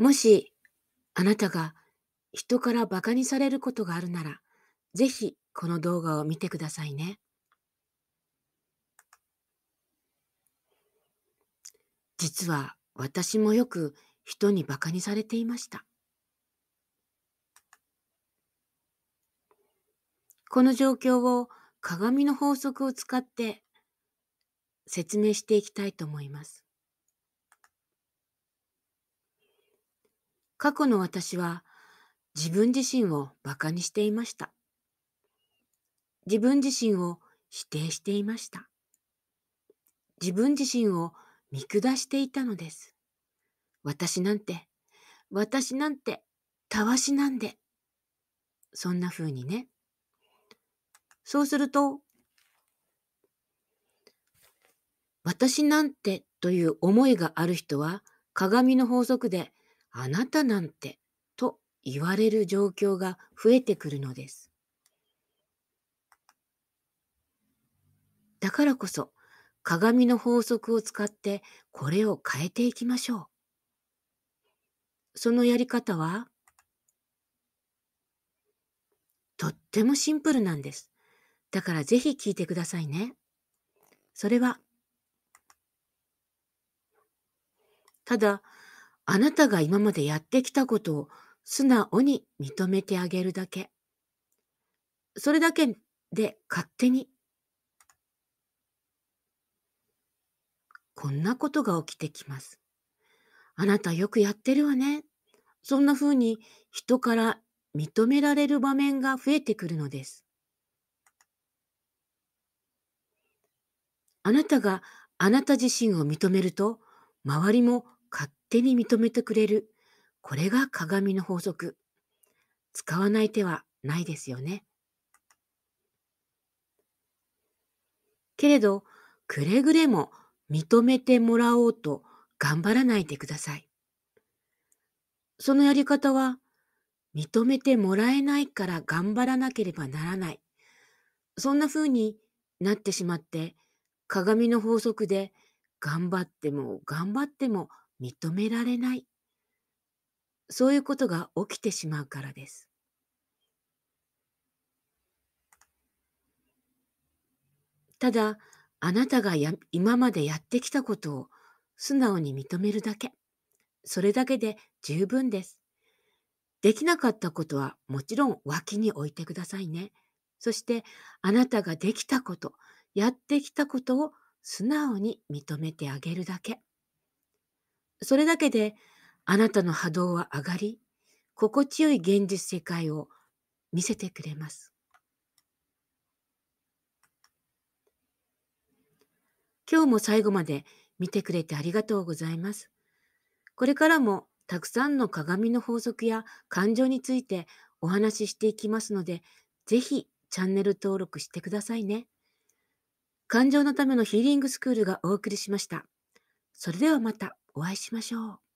もし、あなたが人から馬鹿にされることがあるなら、ぜひこの動画を見てくださいね。実は私もよく人に馬鹿にされていました。この状況を鏡の法則を使って説明していきたいと思います。過去の私は自分自身を馬鹿にしていました。自分自身を否定していました。自分自身を見下していたのです。私なんて、私なんて、たわしなんで。そんな風にね。そうすると、私なんてという思いがある人は鏡の法則であなたなんてと言われる状況が増えてくるのです。だからこそ鏡の法則を使ってこれを変えていきましょう。そのやり方はとってもシンプルなんです。だからぜひ聞いてくださいね。それはただあなたが今までやってきたことを素直に認めてあげるだけ。それだけで勝手に。こんなことが起きてきます。あなたよくやってるわね。そんな風に人から認められる場面が増えてくるのです。あなたがあなた自身を認めると、周りも手に認めてくれる。これが鏡の法則。使わない手はないですよね。けれど、くれぐれも認めてもらおうと頑張らないでください。そのやり方は、認めてもらえないから頑張らなければならない。そんな風になってしまって、鏡の法則で頑張っても頑張っても認められない。そういうことが起きてしまうからです。ただ、あなたがや今までやってきたことを素直に認めるだけ。それだけで十分です。できなかったことはもちろん脇に置いてくださいね。そしてあなたができたこと、やってきたことを素直に認めてあげるだけ。それだけであなたの波動は上がり、心地よい現実世界を見せてくれます。今日も最後まで見てくれてありがとうございます。これからもたくさんの鏡の法則や感情についてお話ししていきますので、ぜひチャンネル登録してくださいね。感情のためのヒーリングスクールがお送りしました。それではまた。お会いしましょう。